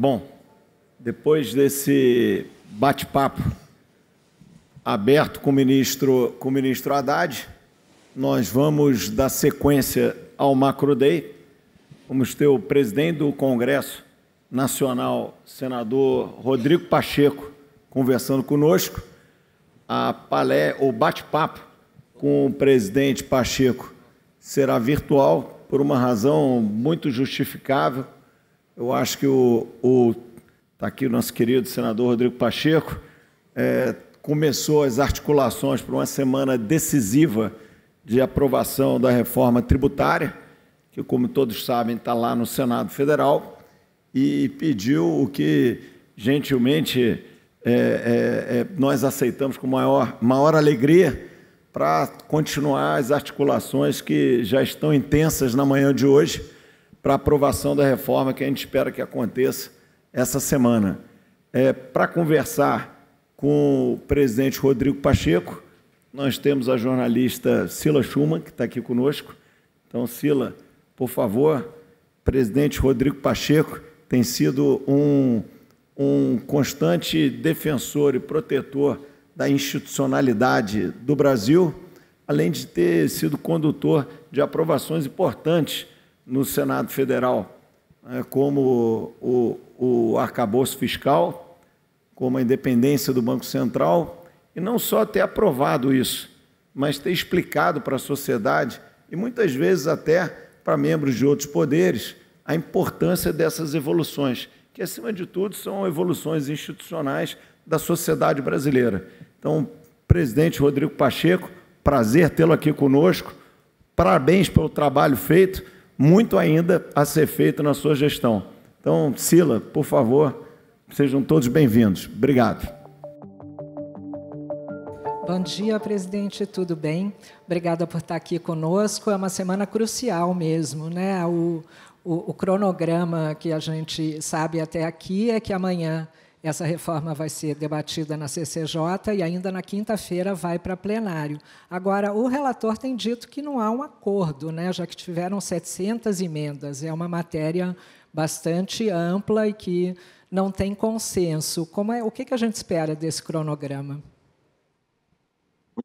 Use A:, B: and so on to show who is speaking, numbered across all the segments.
A: Bom, depois desse bate-papo aberto com o, ministro, com o ministro Haddad, nós vamos dar sequência ao Macro Day. Vamos ter o presidente do Congresso Nacional, senador Rodrigo Pacheco, conversando conosco. A palé, o bate-papo com o presidente Pacheco será virtual por uma razão muito justificável eu acho que o está aqui o nosso querido senador Rodrigo Pacheco é, começou as articulações para uma semana decisiva de aprovação da reforma tributária, que como todos sabem está lá no Senado Federal e pediu o que gentilmente é, é, é nós aceitamos com maior, maior alegria para continuar as articulações que já estão intensas na manhã de hoje para aprovação da reforma que a gente espera que aconteça essa semana. É, para conversar com o presidente Rodrigo Pacheco, nós temos a jornalista Sila Schumann, que está aqui conosco. Então, Sila, por favor, presidente Rodrigo Pacheco tem sido um, um constante defensor e protetor da institucionalidade do Brasil, além de ter sido condutor de aprovações importantes no Senado Federal, né, como o, o arcabouço fiscal, como a independência do Banco Central, e não só ter aprovado isso, mas ter explicado para a sociedade e muitas vezes até para membros de outros poderes a importância dessas evoluções, que acima de tudo são evoluções institucionais da sociedade brasileira. Então, presidente Rodrigo Pacheco, prazer tê-lo aqui conosco. Parabéns pelo trabalho feito muito ainda a ser feito na sua gestão. Então, Sila, por favor, sejam todos bem-vindos. Obrigado.
B: Bom dia, presidente, tudo bem? Obrigada por estar aqui conosco. É uma semana crucial mesmo, né? O, o, o cronograma que a gente sabe até aqui é que amanhã essa reforma vai ser debatida na CCJ e ainda na quinta-feira vai para plenário. Agora, o relator tem dito que não há um acordo, né, já que tiveram 700 emendas. É uma matéria bastante ampla e que não tem consenso. Como é, o que, que a gente espera desse cronograma?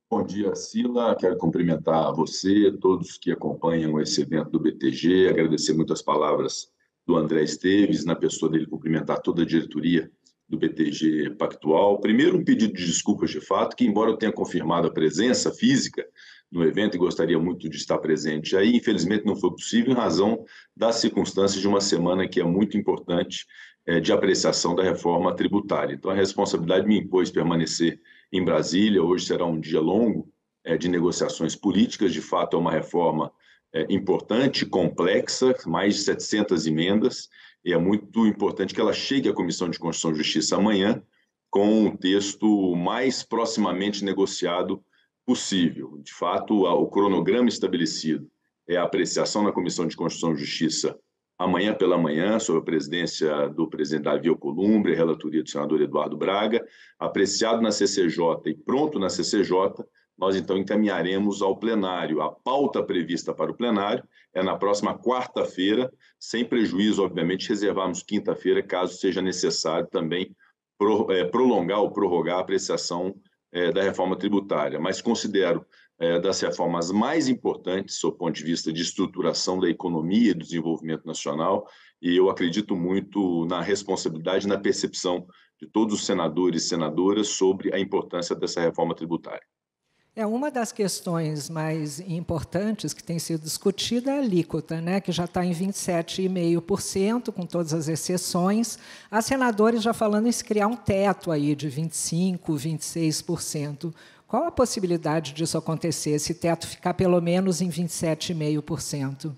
C: bom dia, Sila. Quero cumprimentar você, todos que acompanham esse evento do BTG, agradecer muito as palavras do André Esteves, na pessoa dele cumprimentar toda a diretoria do BTG Pactual. Primeiro, um pedido de desculpas de fato, que embora eu tenha confirmado a presença física no evento e gostaria muito de estar presente aí, infelizmente não foi possível em razão das circunstâncias de uma semana que é muito importante é, de apreciação da reforma tributária. Então, a responsabilidade me impôs permanecer em Brasília. Hoje será um dia longo é, de negociações políticas. De fato, é uma reforma é, importante, complexa, mais de 700 emendas e é muito importante que ela chegue à Comissão de Constituição e Justiça amanhã com um texto mais proximamente negociado possível. De fato, o cronograma estabelecido é a apreciação na Comissão de Constituição e Justiça amanhã pela manhã, sob a presidência do presidente Davi Alcolumbre, relatoria do senador Eduardo Braga, apreciado na CCJ e pronto na CCJ nós então encaminharemos ao plenário. A pauta prevista para o plenário é na próxima quarta-feira, sem prejuízo, obviamente, reservarmos quinta-feira, caso seja necessário também pro, é, prolongar ou prorrogar a apreciação é, da reforma tributária. Mas considero é, das reformas mais importantes, do ponto de vista de estruturação da economia e do desenvolvimento nacional, e eu acredito muito na responsabilidade, na percepção de todos os senadores e senadoras sobre a importância dessa reforma tributária.
B: É uma das questões mais importantes que tem sido discutida é a alíquota, né, que já está em 27,5%, com todas as exceções. Há senadores já falando em se criar um teto aí de 25%, 26%. Qual a possibilidade disso acontecer, esse teto ficar pelo menos em 27,5%?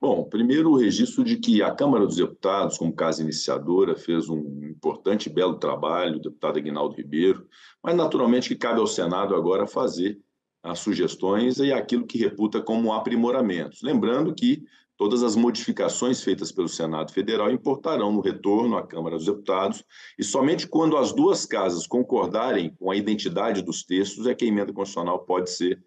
C: Bom, primeiro o registro de que a Câmara dos Deputados, como casa iniciadora, fez um importante e belo trabalho, o deputado Aguinaldo Ribeiro, mas naturalmente que cabe ao Senado agora fazer as sugestões e aquilo que reputa como aprimoramentos. Lembrando que todas as modificações feitas pelo Senado Federal importarão no retorno à Câmara dos Deputados e somente quando as duas casas concordarem com a identidade dos textos é que a emenda constitucional pode ser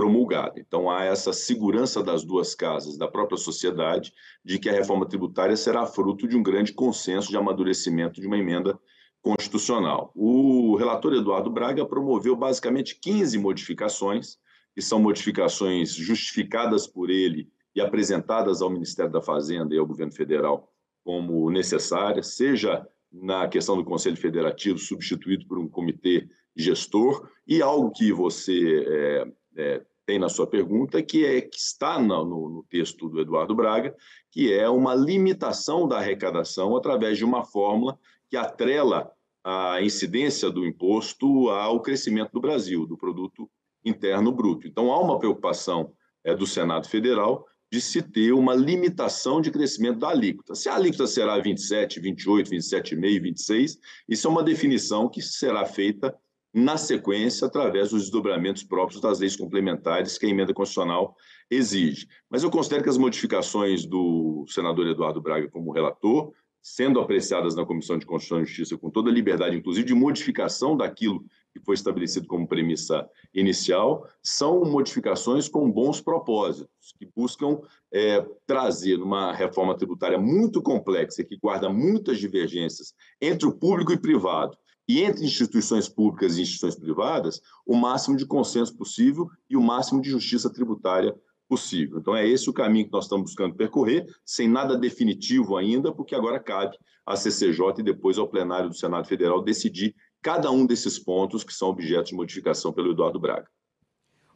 C: promulgada. Então há essa segurança das duas casas, da própria sociedade, de que a reforma tributária será fruto de um grande consenso de amadurecimento de uma emenda constitucional. O relator Eduardo Braga promoveu basicamente 15 modificações, que são modificações justificadas por ele e apresentadas ao Ministério da Fazenda e ao governo federal como necessárias, seja na questão do Conselho Federativo substituído por um comitê gestor, e algo que você é, é, tem na sua pergunta, que é que está no, no, texto do Eduardo Braga, que é uma limitação da arrecadação através de uma fórmula que atrela a incidência do imposto ao crescimento do Brasil, do produto interno bruto. Então há uma preocupação é, do Senado Federal de se ter uma limitação de crescimento da alíquota. Se a alíquota será 27, 28, 27,5, 26, isso é uma definição que será feita na sequência, através dos desdobramentos próprios das leis complementares que a emenda constitucional exige. Mas eu considero que as modificações do senador Eduardo Braga como relator, sendo apreciadas na Comissão de Constituição e Justiça com toda a liberdade, inclusive de modificação daquilo que foi estabelecido como premissa inicial, são modificações com bons propósitos, que buscam é, trazer numa reforma tributária muito complexa, que guarda muitas divergências entre o público e privado, e entre instituições públicas e instituições privadas o máximo de consenso possível e o máximo de justiça tributária possível. Então, é esse o caminho que nós estamos buscando percorrer, sem nada definitivo ainda, porque agora cabe à CCJ e depois ao plenário do Senado Federal decidir cada um desses pontos que são objeto de modificação pelo Eduardo Braga.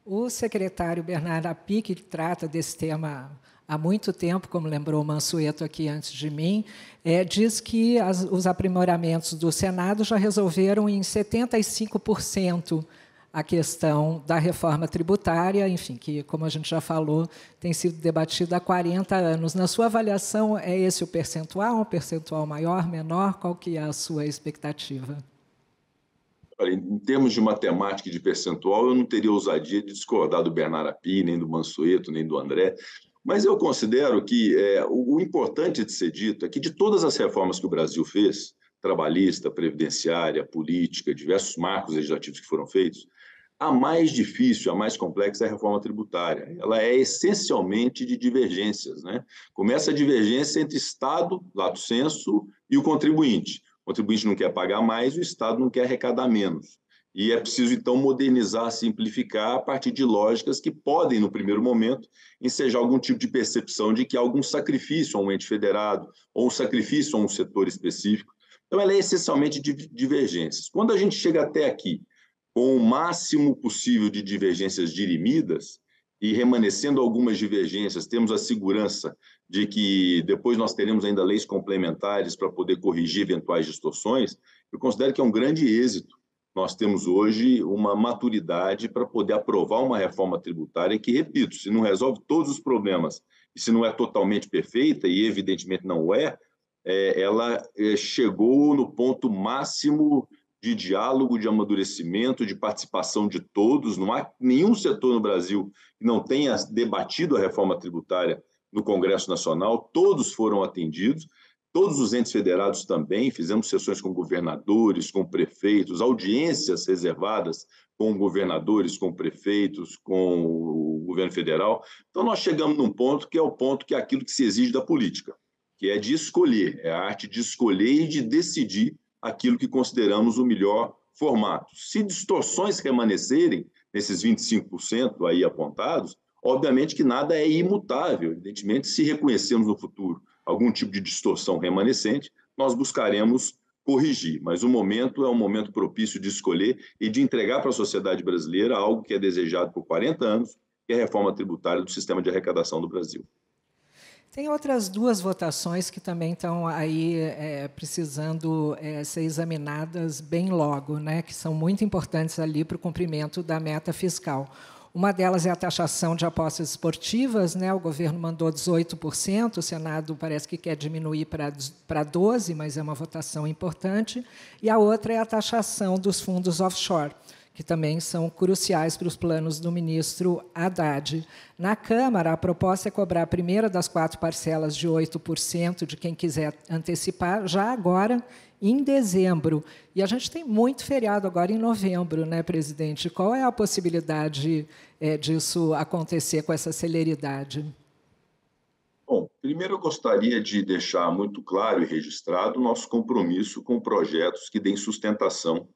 B: O secretário Bernardo Apic, que trata desse tema há muito tempo, como lembrou o Mansueto aqui antes de mim, é, diz que as, os aprimoramentos do Senado já resolveram em 75% a questão da reforma tributária, enfim, que, como a gente já falou, tem sido debatida há 40 anos. Na sua avaliação, é esse o percentual? Um percentual maior, menor? Qual que é a sua expectativa?
C: Olha, em termos de matemática e de percentual, eu não teria ousadia de discordar do Bernardo Api, nem do Mansueto, nem do André. Mas eu considero que é, o, o, importante de ser dito é que de todas as reformas que o Brasil fez, trabalhista, previdenciária, política, diversos marcos legislativos que foram feitos, a mais difícil, a mais complexa é a reforma tributária. Ela é essencialmente de divergências. Né? Começa a divergência entre Estado, lato senso, e o contribuinte. O contribuinte não quer pagar mais, o Estado não quer arrecadar menos. E é preciso, então, modernizar, simplificar a partir de lógicas que podem, no primeiro momento, ensejar algum tipo de percepção de que há algum sacrifício a um ente federado, ou um sacrifício a um setor específico. Então, ela é essencialmente de divergências. Quando a gente chega até aqui com o máximo possível de divergências dirimidas, e remanescendo algumas divergências, temos a segurança de que depois nós teremos ainda leis complementares para poder corrigir eventuais distorções, eu considero que é um grande êxito nós temos hoje uma maturidade para poder aprovar uma reforma tributária que, repito, se não resolve todos os problemas e se não é totalmente perfeita, e evidentemente não é, é ela é, chegou no ponto máximo de diálogo, de amadurecimento, de participação de todos. Não há nenhum setor no Brasil que não tenha debatido a reforma tributária no Congresso Nacional, todos foram atendidos. Todos os entes federados também fizemos sessões com governadores, com prefeitos, audiências reservadas com governadores, com prefeitos, com o governo federal. Então, nós chegamos num ponto que é o ponto que é aquilo que se exige da política, que é de escolher, é a arte de escolher e de decidir aquilo que consideramos o melhor formato. Se distorções remanescerem nesses 25% aí apontados, obviamente que nada é imutável, evidentemente, se reconhecemos no futuro algum tipo de distorção remanescente, nós buscaremos corrigir. Mas o momento é um momento propício de escolher e de entregar para a sociedade brasileira algo que é desejado por 40 anos, que é a reforma tributária do sistema de arrecadação do Brasil.
B: Tem outras duas votações que também estão aí é, precisando é, ser examinadas bem logo, né, que são muito importantes ali para o cumprimento da meta fiscal. Uma delas é a taxação de apostas esportivas, né? o governo mandou 18%, o Senado parece que quer diminuir para, para 12%, mas é uma votação importante. E a outra é a taxação dos fundos offshore que também são cruciais para os planos do ministro Haddad. Na Câmara, a proposta é cobrar a primeira das quatro parcelas de 8% de quem quiser antecipar, já agora em dezembro. E a gente tem muito feriado agora em novembro, né, presidente? Qual é a possibilidade é, disso acontecer com essa celeridade?
C: Bom, primeiro eu gostaria de deixar muito claro e registrado o nosso compromisso com projetos que deem sustentação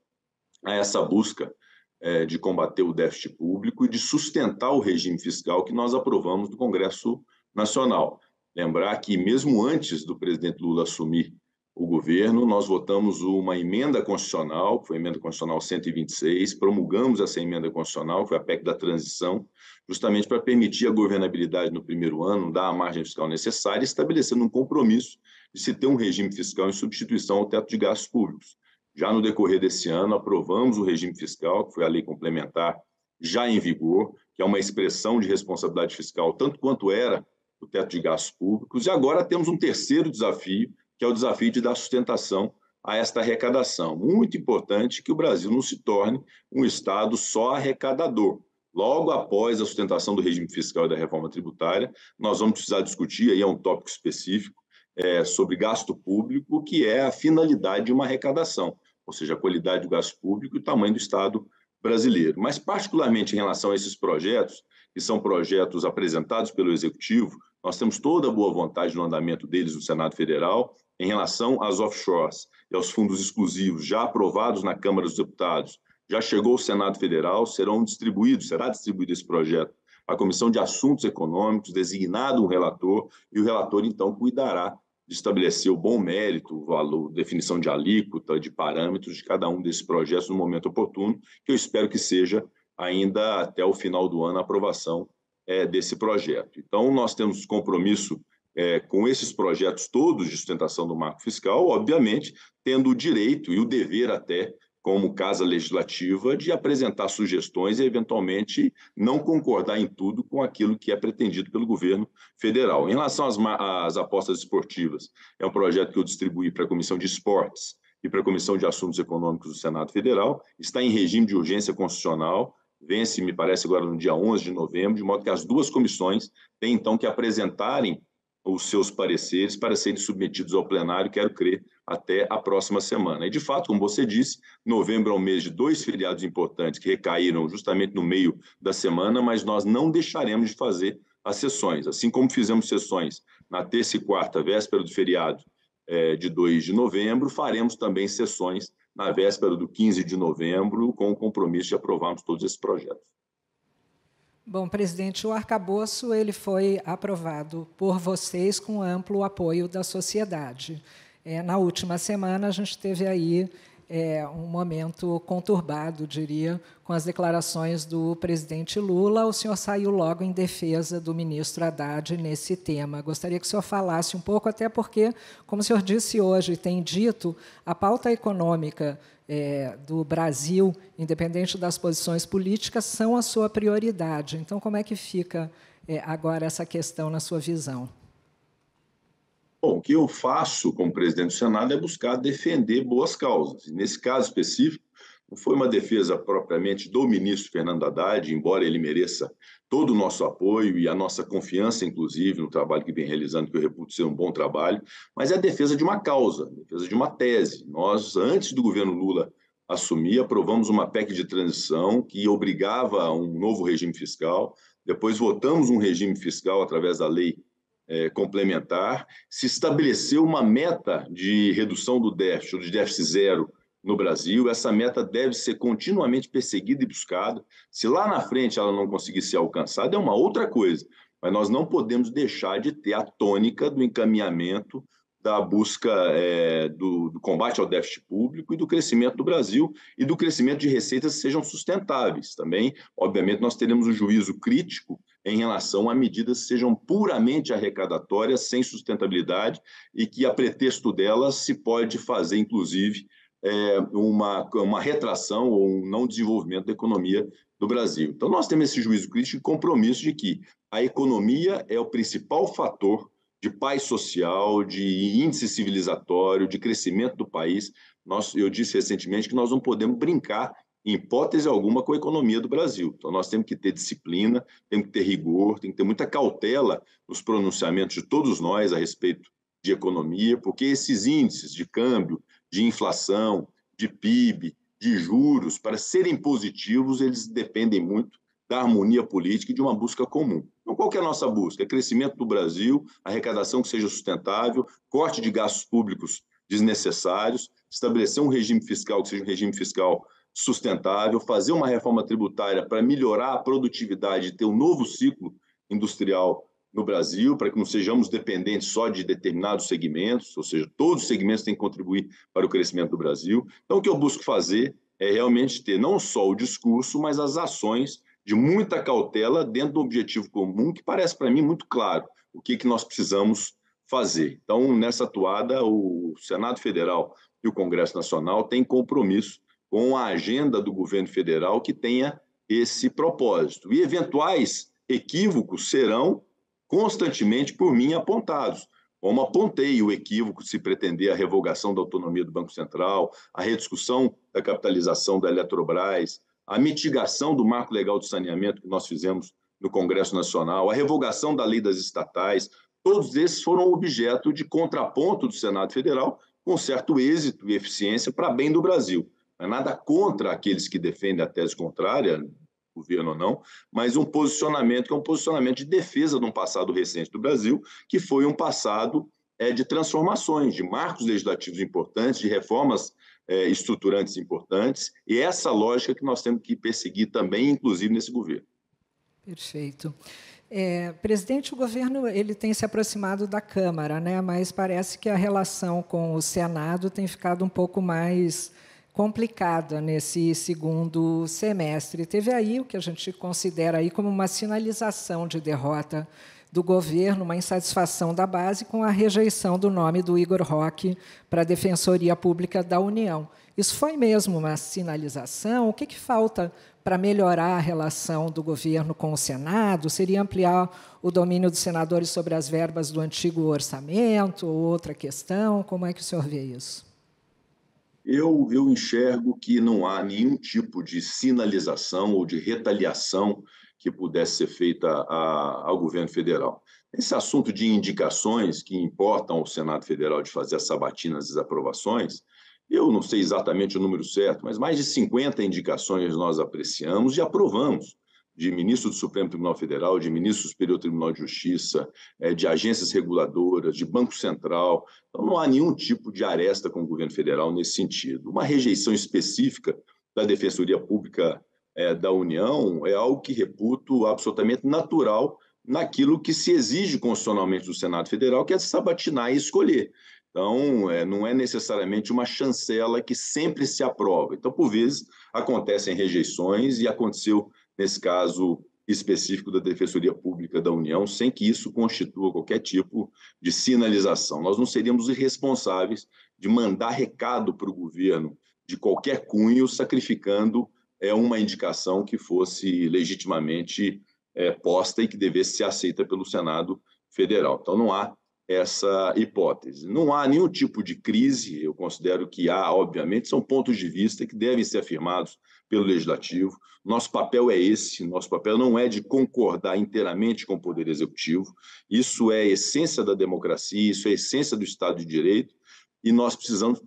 C: a essa busca é, de combater o déficit público e de sustentar o regime fiscal que nós aprovamos do Congresso Nacional. Lembrar que, mesmo antes do presidente Lula assumir o governo, nós votamos uma emenda constitucional, que foi a emenda constitucional 126, promulgamos essa emenda constitucional, que foi a PEC da transição, justamente para permitir a governabilidade no primeiro ano, dar a margem fiscal necessária, estabelecendo um compromisso de se ter um regime fiscal em substituição ao teto de gastos públicos. Já no decorrer desse ano, aprovamos o regime fiscal, que foi a lei complementar já em vigor, que é uma expressão de responsabilidade fiscal, tanto quanto era o teto de gastos públicos. E agora temos um terceiro desafio, que é o desafio de dar sustentação a esta arrecadação. Muito importante que o Brasil não se torne um Estado só arrecadador. Logo após a sustentação do regime fiscal e da reforma tributária, nós vamos precisar discutir, aí é um tópico específico, é, sobre gasto público, que é a finalidade de uma arrecadação ou seja, a qualidade do gasto público e o tamanho do Estado brasileiro. Mas, particularmente em relação a esses projetos, que são projetos apresentados pelo Executivo, nós temos toda a boa vontade no andamento deles no Senado Federal em relação às offshores e aos fundos exclusivos já aprovados na Câmara dos Deputados. Já chegou ao Senado Federal, serão distribuídos, será distribuído esse projeto à Comissão de Assuntos Econômicos, designado um relator, e o relator, então, cuidará de estabelecer o bom mérito, o valor, definição de alíquota, de parâmetros de cada um desses projetos no momento oportuno, que eu espero que seja ainda até o final do ano a aprovação é, desse projeto. Então, nós temos compromisso é, com esses projetos todos de sustentação do marco fiscal, obviamente, tendo o direito e o dever até como casa legislativa, de apresentar sugestões e, eventualmente, não concordar em tudo com aquilo que é pretendido pelo governo federal. Em relação às, às apostas esportivas, é um projeto que eu distribuí para a Comissão de Esportes e para a Comissão de Assuntos Econômicos do Senado Federal, está em regime de urgência constitucional, vence, me parece, agora no dia 11 de novembro, de modo que as duas comissões têm, então, que apresentarem os seus pareceres para serem submetidos ao plenário, quero crer, até a próxima semana. E, de fato, como você disse, novembro é um mês de dois feriados importantes que recaíram justamente no meio da semana, mas nós não deixaremos de fazer as sessões. Assim como fizemos sessões na terça e quarta, véspera do feriado é, de 2 de novembro, faremos também sessões na véspera do 15 de novembro, com o compromisso de aprovarmos todos esses projetos.
B: Bom, presidente, o arcabouço ele foi aprovado por vocês com amplo apoio da sociedade. É, na última semana, a gente teve aí é, um momento conturbado, diria, com as declarações do presidente Lula. O senhor saiu logo em defesa do ministro Haddad nesse tema. Gostaria que o senhor falasse um pouco, até porque, como o senhor disse hoje, tem dito, a pauta econômica é, do Brasil, independente das posições políticas, são a sua prioridade. Então, como é que fica é, agora essa questão na sua visão?
C: Bom, o que eu faço como presidente do Senado é buscar defender boas causas. Nesse caso específico, não foi uma defesa propriamente do ministro Fernando Haddad, embora ele mereça todo o nosso apoio e a nossa confiança, inclusive, no trabalho que vem realizando, que eu reputo ser um bom trabalho, mas é a defesa de uma causa, a defesa de uma tese. Nós, antes do governo Lula assumir, aprovamos uma PEC de transição que obrigava um novo regime fiscal, depois votamos um regime fiscal através da lei é, complementar, se estabeleceu uma meta de redução do déficit, de déficit zero, no Brasil. Essa meta deve ser continuamente perseguida e buscada. Se lá na frente ela não conseguir ser alcançada, é uma outra coisa. Mas nós não podemos deixar de ter a tônica do encaminhamento da busca é, do, do, combate ao déficit público e do crescimento do Brasil e do crescimento de receitas que sejam sustentáveis também. Obviamente, nós teremos um juízo crítico em relação a medidas que sejam puramente arrecadatórias, sem sustentabilidade e que, a pretexto delas, se pode fazer, inclusive, é, uma, uma retração ou um não desenvolvimento da economia do Brasil. Então, nós temos esse juízo crítico e compromisso de que a economia é o principal fator de paz social, de índice civilizatório, de crescimento do país. Nós, eu disse recentemente que nós não podemos brincar, em hipótese alguma, com a economia do Brasil. Então, nós temos que ter disciplina, temos que ter rigor, tem que ter muita cautela nos pronunciamentos de todos nós a respeito de economia, porque esses índices de câmbio, de inflação, de PIB, de juros, para serem positivos, eles dependem muito da harmonia política e de uma busca comum. Então, qual é a nossa busca? É crescimento do Brasil, arrecadação que seja sustentável, corte de gastos públicos desnecessários, estabelecer um regime fiscal que seja um regime fiscal sustentável, fazer uma reforma tributária para melhorar a produtividade e ter um novo ciclo industrial no Brasil, para que não sejamos dependentes só de determinados segmentos, ou seja, todos os segmentos têm que contribuir para o crescimento do Brasil. Então, o que eu busco fazer é realmente ter não só o discurso, mas as ações de muita cautela dentro do objetivo comum, que parece para mim muito claro o que, que nós precisamos fazer. Então, nessa atuada, o Senado Federal e o Congresso Nacional têm compromisso com a agenda do governo federal que tenha esse propósito. E eventuais equívocos serão constantemente por mim apontados, como apontei o equívoco de se pretender a revogação da autonomia do Banco Central, a rediscussão da capitalização da Eletrobras, a mitigação do marco legal de saneamento que nós fizemos no Congresso Nacional, a revogação da lei das estatais, todos esses foram objeto de contraponto do Senado Federal, com certo êxito e eficiência para bem do Brasil. Não é nada contra aqueles que defendem a tese contrária, governo ou não, mas um posicionamento que é um posicionamento de defesa de um passado recente do Brasil, que foi um passado é, de transformações, de marcos legislativos importantes, de reformas é, estruturantes importantes, e essa lógica que nós temos que perseguir também, inclusive nesse governo.
B: Perfeito. É, presidente, o governo ele tem se aproximado da Câmara, né? mas parece que a relação com o Senado tem ficado um pouco mais complicada nesse segundo semestre. Teve aí o que a gente considera aí como uma sinalização de derrota do governo, uma insatisfação da base com a rejeição do nome do Igor Roque para a Defensoria Pública da União. Isso foi mesmo uma sinalização? O que, que falta para melhorar a relação do governo com o Senado? Seria ampliar o domínio dos senadores sobre as verbas do antigo orçamento? Outra questão? Como é que o senhor vê isso?
C: Eu, eu enxergo que não há nenhum tipo de sinalização ou de retaliação que pudesse ser feita a, ao governo federal. Esse assunto de indicações que importam ao Senado Federal de fazer as sabatinas e as aprovações, eu não sei exatamente o número certo, mas mais de 50 indicações nós apreciamos e aprovamos de ministro do Supremo Tribunal Federal, de ministro do Superior Tribunal de Justiça, eh, de agências reguladoras, de Banco Central. Então, não há nenhum tipo de aresta com o governo federal nesse sentido. Uma rejeição específica da Defensoria Pública eh, da União é algo que reputo absolutamente natural naquilo que se exige constitucionalmente do Senado Federal, que é sabatinar e escolher. Então, eh, não é necessariamente uma chancela que sempre se aprova. Então, por vezes, acontecem rejeições e aconteceu nesse caso específico da Defensoria Pública da União, sem que isso constitua qualquer tipo de sinalização. Nós não seríamos irresponsáveis de mandar recado para o governo de qualquer cunho, sacrificando é, uma indicação que fosse legitimamente é, posta e que devesse ser aceita pelo Senado Federal. Então, não há essa hipótese. Não há nenhum tipo de crise, eu considero que há, obviamente, são pontos de vista que devem ser afirmados pelo legislativo. Nosso papel é esse, nosso papel não é de concordar inteiramente com o poder executivo. Isso é essência da democracia, isso é essência do Estado de Direito, e nós precisamos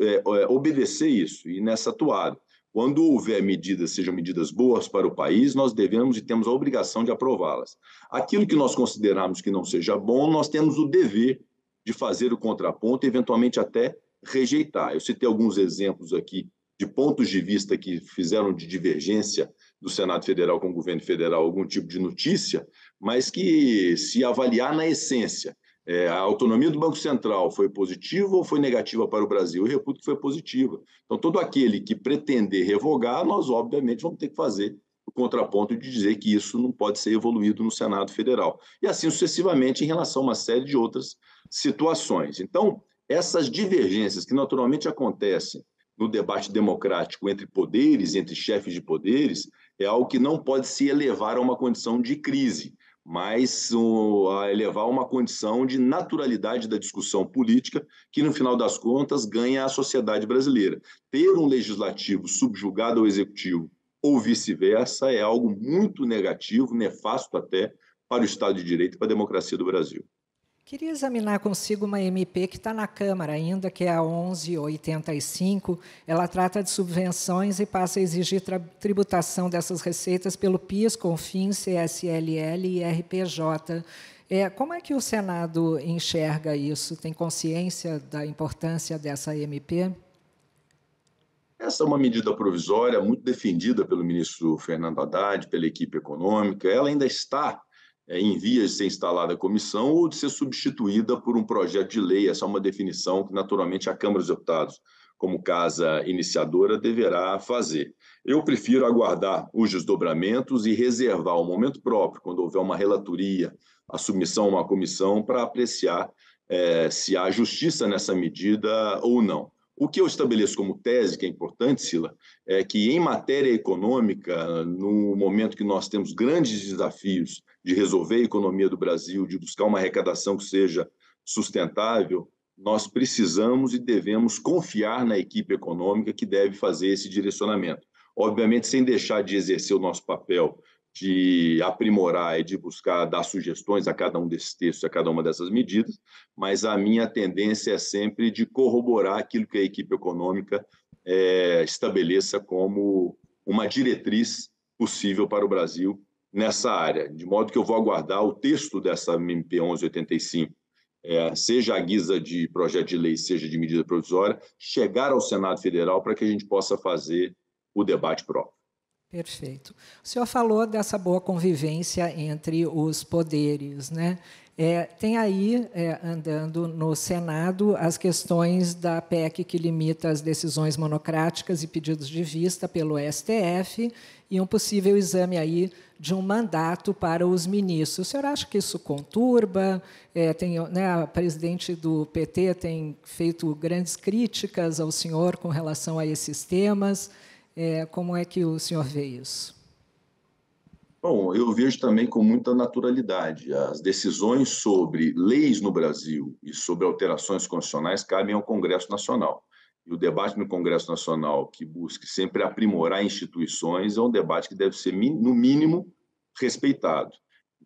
C: é, é, obedecer isso e nessa atuada. Quando houver medidas, sejam medidas boas para o país, nós devemos e temos a obrigação de aprová-las. Aquilo que nós considerarmos que não seja bom, nós temos o dever de fazer o contraponto, eventualmente até rejeitar. Eu citei alguns exemplos aqui de pontos de vista que fizeram de divergência do Senado Federal com o governo federal algum tipo de notícia, mas que se avaliar na essência, é, a autonomia do Banco Central foi positiva ou foi negativa para o Brasil? Eu reputo que foi positiva. Então, todo aquele que pretender revogar, nós obviamente vamos ter que fazer o contraponto de dizer que isso não pode ser evoluído no Senado Federal. E assim sucessivamente em relação a uma série de outras situações. Então, essas divergências que naturalmente acontecem no debate democrático entre poderes, entre chefes de poderes, é algo que não pode se elevar a uma condição de crise, mas a elevar a uma condição de naturalidade da discussão política, que no final das contas ganha a sociedade brasileira. Ter um legislativo subjugado ao executivo ou vice-versa é algo muito negativo, nefasto até, para o Estado de Direito e para a democracia do Brasil.
B: Queria examinar consigo uma MP que está na Câmara ainda, que é a 1185. Ela trata de subvenções e passa a exigir tributação dessas receitas pelo PIS, CONFINS, CSLL e RPJ. É, como é que o Senado enxerga isso? Tem consciência da importância dessa MP?
C: Essa é uma medida provisória muito defendida pelo ministro Fernando Haddad, pela equipe econômica. Ela ainda está é, em vias de ser instalada a comissão ou de ser substituída por um projeto de lei. Essa é uma definição que, naturalmente, a Câmara dos Deputados, como casa iniciadora, deverá fazer. Eu prefiro aguardar os desdobramentos e reservar o momento próprio, quando houver uma relatoria, a submissão a uma comissão, para apreciar é, se há justiça nessa medida ou não. O que eu estabeleço como tese, que é importante, Sila, é que em matéria econômica, no momento que nós temos grandes desafios de resolver a economia do Brasil, de buscar uma arrecadação que seja sustentável, nós precisamos e devemos confiar na equipe econômica que deve fazer esse direcionamento. Obviamente, sem deixar de exercer o nosso papel de aprimorar e de buscar dar sugestões a cada um desses textos, a cada uma dessas medidas, mas a minha tendência é sempre de corroborar aquilo que a equipe econômica é, estabeleça como uma diretriz possível para o Brasil nessa área, de modo que eu vou aguardar o texto dessa MP 1185, é, seja a guisa de projeto de lei, seja de medida provisória, chegar ao Senado Federal para que a gente possa fazer o debate próprio.
B: Perfeito. O senhor falou dessa boa convivência entre os poderes, né? É, tem aí, é, andando no Senado, as questões da PEC que limita as decisões monocráticas e pedidos de vista pelo STF e um possível exame aí de um mandato para os ministros. O senhor acha que isso conturba? É, tem, né, a presidente do PT tem feito grandes críticas ao senhor com relação a esses temas. É, como é que o senhor vê isso?
C: Bom, eu vejo também com muita naturalidade. As decisões sobre leis no Brasil e sobre alterações constitucionais cabem ao Congresso Nacional e o debate no Congresso Nacional que busque sempre aprimorar instituições é um debate que deve ser, no mínimo, respeitado.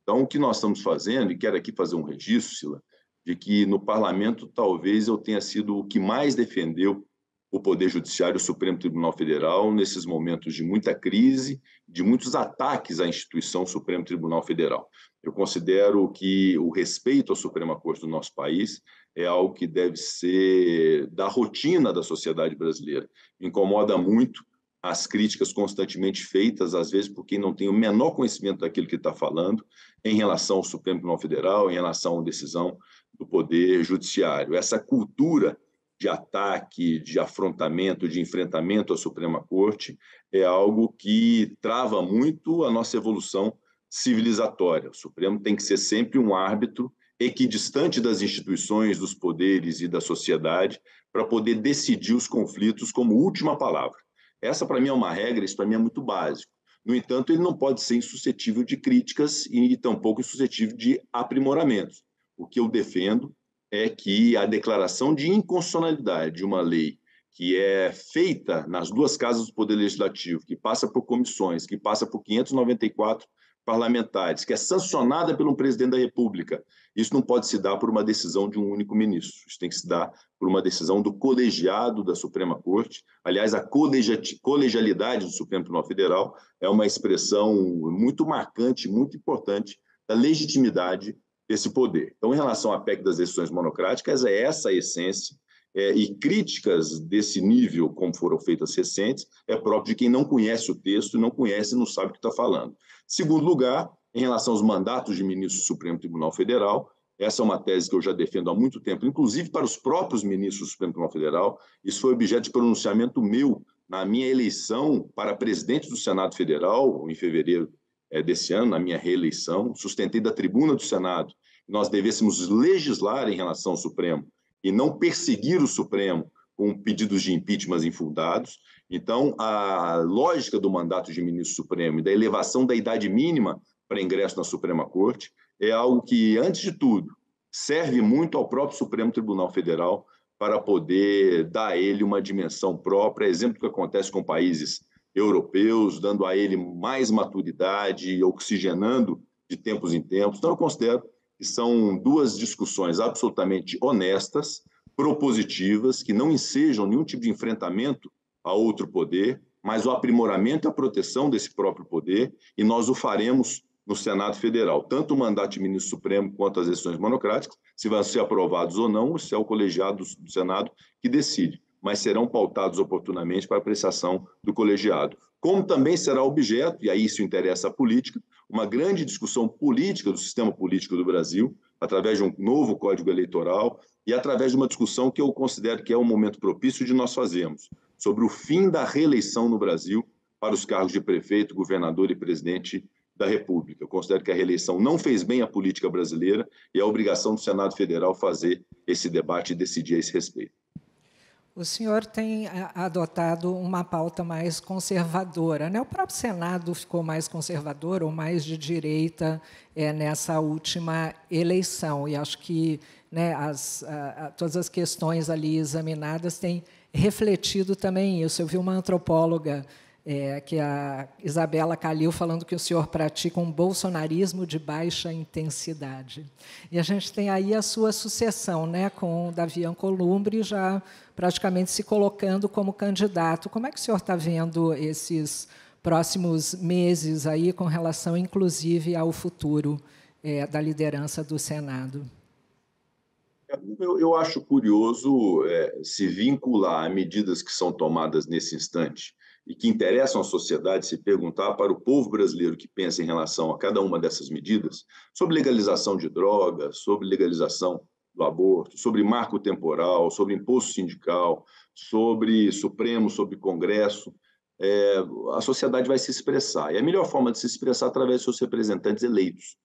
C: Então, o que nós estamos fazendo, e quero aqui fazer um registro, Sila, de que no parlamento talvez eu tenha sido o que mais defendeu o Poder Judiciário, o Supremo Tribunal Federal, nesses momentos de muita crise, de muitos ataques à instituição Supremo Tribunal Federal. Eu considero que o respeito à Suprema Corte do nosso país é algo que deve ser da rotina da sociedade brasileira. incomoda muito as críticas constantemente feitas, às vezes por quem não tem o menor conhecimento daquilo que está falando, em relação ao Supremo Tribunal Federal, em relação à decisão do Poder Judiciário. Essa cultura de ataque, de afrontamento, de enfrentamento à Suprema Corte, é algo que trava muito a nossa evolução civilizatória. O Supremo tem que ser sempre um árbitro equidistante das instituições, dos poderes e da sociedade para poder decidir os conflitos como última palavra. Essa, para mim, é uma regra, isso para mim é muito básico. No entanto, ele não pode ser insuscetível de críticas e, tampouco insuscetível de aprimoramentos. O que eu defendo é que a declaração de inconstitucionalidade de uma lei que é feita nas duas casas do Poder Legislativo, que passa por comissões, que passa por 594 parlamentares, que é sancionada pelo presidente da República, isso não pode se dar por uma decisão de um único ministro. Isso tem que se dar por uma decisão do colegiado da Suprema Corte. Aliás, a colegialidade do Supremo Tribunal Federal é uma expressão muito marcante, muito importante da legitimidade esse poder. Então, em relação à PEC das decisões monocráticas, é essa a essência, é, e críticas desse nível, como foram feitas recentes, é próprio de quem não conhece o texto, não conhece e não sabe o que está falando. Segundo lugar, em relação aos mandatos de ministro do Supremo Tribunal Federal, essa é uma tese que eu já defendo há muito tempo, inclusive para os próprios ministros do Supremo Tribunal Federal. Isso foi objeto de pronunciamento meu na minha eleição para presidente do Senado Federal, em fevereiro eh, desse ano, na minha reeleição, sustentei da tribuna do Senado que nós devêssemos legislar em relação ao Supremo e não perseguir o Supremo com pedidos de impeachment infundados. Então, a lógica do mandato de ministro supremo e da elevação da idade mínima para ingresso na Suprema Corte é algo que, antes de tudo, serve muito ao próprio Supremo Tribunal Federal para poder dar a ele uma dimensão própria, exemplo do que acontece com países europeus, dando a ele mais maturidade, oxigenando de tempos em tempos. Então, eu considero que são duas discussões absolutamente honestas, propositivas, que não ensejam nenhum tipo de enfrentamento a outro poder, mas o aprimoramento e a proteção desse próprio poder, e nós o faremos no Senado Federal. Tanto o mandato de ministro supremo quanto as eleições monocráticas, se vão ser aprovados ou não, se é o colegiado do Senado que decide mas serão pautados oportunamente para apreciação do colegiado. Como também será objeto, e aí isso interessa a política, uma grande discussão política do sistema político do Brasil, através de um novo código eleitoral e através de uma discussão que eu considero que é um momento propício de nós fazermos sobre o fim da reeleição no Brasil para os cargos de prefeito, governador e presidente da República. Eu considero que a reeleição não fez bem à política brasileira e é obrigação do Senado Federal fazer esse debate e decidir a esse respeito
B: o senhor tem eh, adotado uma pauta mais conservadora. Né? O próprio Senado ficou mais conservador ou mais de direita é, nessa última eleição. E acho que né, as, a, todas as questões ali examinadas têm refletido também isso. Eu vi uma antropóloga é, que a Isabela Calil falando que o senhor pratica um bolsonarismo de baixa intensidade. E a gente tem aí a sua sucessão, né, com o Davi Ancolumbre já praticamente se colocando como candidato. Como é que o senhor está vendo esses próximos meses aí com relação, inclusive, ao futuro é, da liderança do Senado?
C: Eu, eu acho curioso é, se vincular a medidas que são tomadas nesse instante e que interessam à sociedade se perguntar para o povo brasileiro que pensa em relação a cada uma dessas medidas, sobre legalização de drogas, sobre legalização do aborto, sobre marco temporal, sobre imposto sindical, sobre Supremo, sobre Congresso, é, a sociedade vai se expressar. E a melhor forma de se expressar é através de seus representantes eleitos,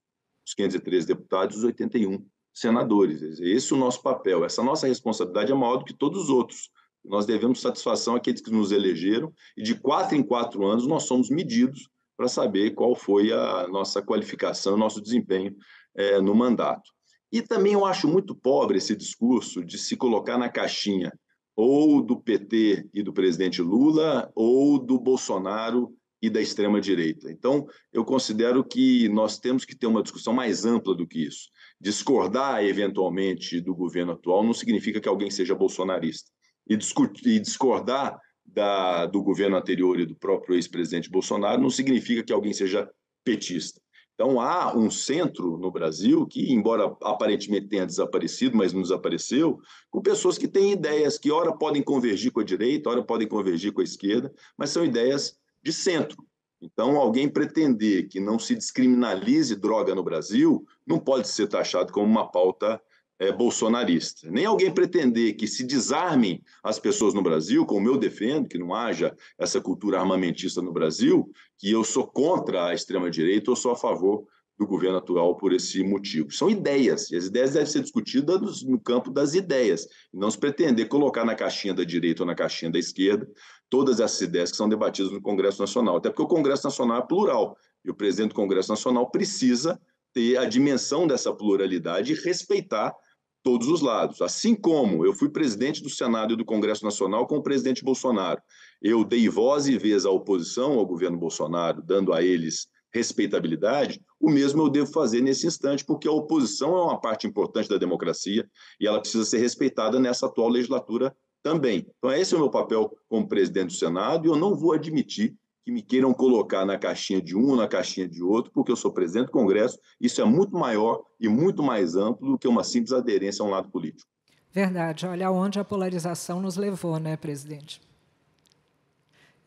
C: os 503 deputados e os 81 senadores. Esse é o nosso papel, essa nossa responsabilidade é maior do que todos os outros nós devemos satisfação àqueles que nos elegeram e de quatro em quatro anos nós somos medidos para saber qual foi a nossa qualificação, nosso desempenho é, no mandato. E também eu acho muito pobre esse discurso de se colocar na caixinha ou do PT e do presidente Lula ou do Bolsonaro e da extrema direita. Então, eu considero que nós temos que ter uma discussão mais ampla do que isso. Discordar eventualmente do governo atual não significa que alguém seja bolsonarista e, discutir, e discordar da, do governo anterior e do próprio ex-presidente Bolsonaro não significa que alguém seja petista. Então, há um centro no Brasil que, embora aparentemente tenha desaparecido, mas não desapareceu, com pessoas que têm ideias que, ora, podem convergir com a direita, ora, podem convergir com a esquerda, mas são ideias de centro. Então, alguém pretender que não se descriminalize droga no Brasil não pode ser taxado como uma pauta é, bolsonarista. Nem alguém pretender que se desarmem as pessoas no Brasil, como eu defendo, que não haja essa cultura armamentista no Brasil, que eu sou contra a extrema-direita ou sou a favor do governo atual por esse motivo. São ideias, e as ideias devem ser discutidas no campo das ideias, e não se pretender colocar na caixinha da direita ou na caixinha da esquerda todas essas ideias que são debatidas no Congresso Nacional, até porque o Congresso Nacional é plural, e o presidente do Congresso Nacional precisa ter a dimensão dessa pluralidade e respeitar todos os lados. Assim como eu fui presidente do Senado e do Congresso Nacional com o presidente Bolsonaro. Eu dei voz e vez à oposição ao governo Bolsonaro, dando a eles respeitabilidade, o mesmo eu devo fazer nesse instante, porque a oposição é uma parte importante da democracia e ela precisa ser respeitada nessa atual legislatura também. Então, esse é o meu papel como presidente do Senado e eu não vou admitir que me queiram colocar na caixinha de um ou na caixinha de outro, porque eu sou presidente do Congresso, isso é muito maior e muito mais amplo do que uma simples aderência a um lado político.
B: Verdade, olha onde a polarização nos levou, né, presidente?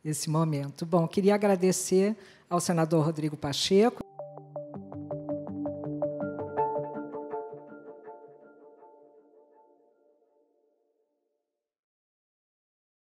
B: Esse momento. Bom, queria agradecer ao senador Rodrigo Pacheco.